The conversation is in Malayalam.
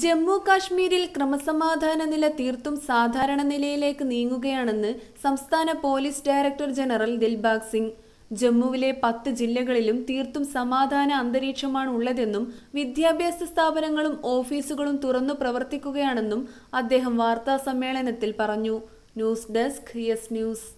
ജമ്മു കാശ്മീരിൽ ക്രമസമാധാന നില തീർത്തും സാധാരണ നിലയിലേക്ക് നീങ്ങുകയാണെന്ന് സംസ്ഥാന police director general Dilbag Singh ജമ്മുവിലെ പത്ത് ജില്ലകളിലും തീർത്തും സമാധാന അന്തരീക്ഷമാണ് ഉള്ളതെന്നും വിദ്യാഭ്യാസ സ്ഥാപനങ്ങളും ഓഫീസുകളും തുറന്നു പ്രവർത്തിക്കുകയാണെന്നും അദ്ദേഹം വാർത്താ സമ്മേളനത്തിൽ പറഞ്ഞു ന്യൂസ് ഡെസ്ക് യെസ് ന്യൂസ്